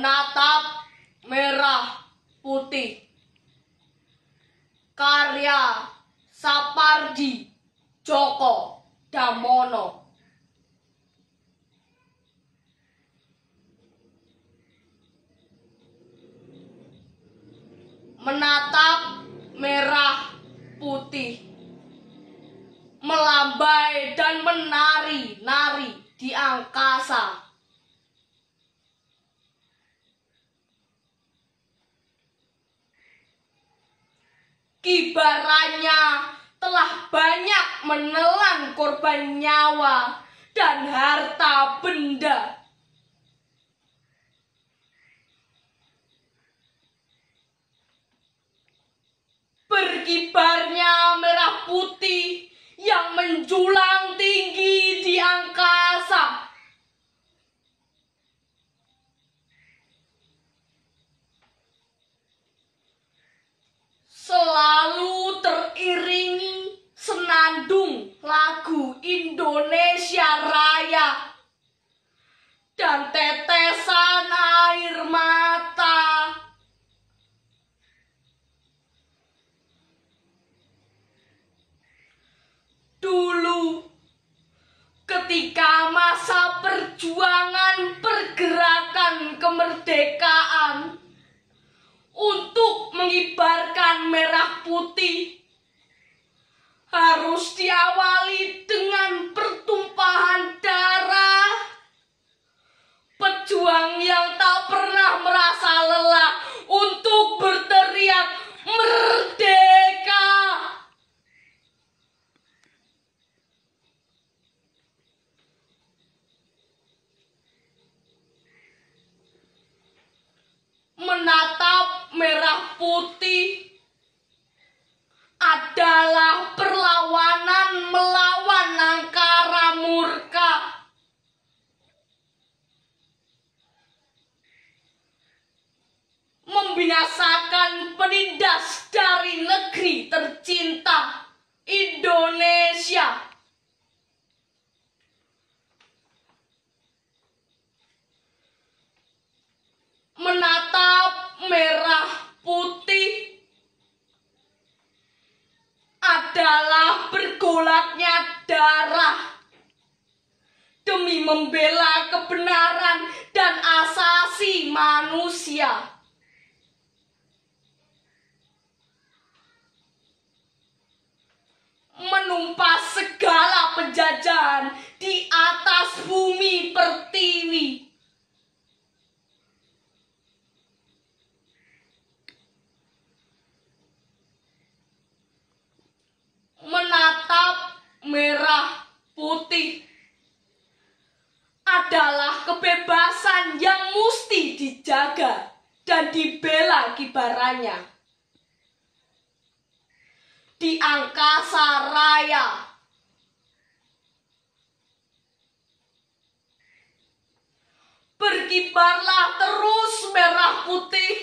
menatap merah putih. Karya Sapardi Joko Damono. Menatap merah putih. Melambai dan menari-nari di angkasa. ibaratnya telah banyak menelan korban nyawa dan harta benda. Berkibarnya merah putih yang menjulang Indonesia Raya dan tetesan air mata. Dulu ketika masa perjuangan pergerakan kemerdekaan untuk mengibarkan merah putih harus diawali dengan pertumpahan darah. Pejuang yang tak pernah merasa lelah untuk berteriak merdeka. Menatap merah putih membinasakan penindas dari negeri tercinta Indonesia. Menatap merah putih adalah bergolaknya darah demi membela kebenaran dan asasi manusia. kerajaan di atas bumi pertiwi. Menatap merah putih adalah kebebasan yang mesti dijaga dan dibela kibarannya. Di angkasa raya berkibarlah terus merah putih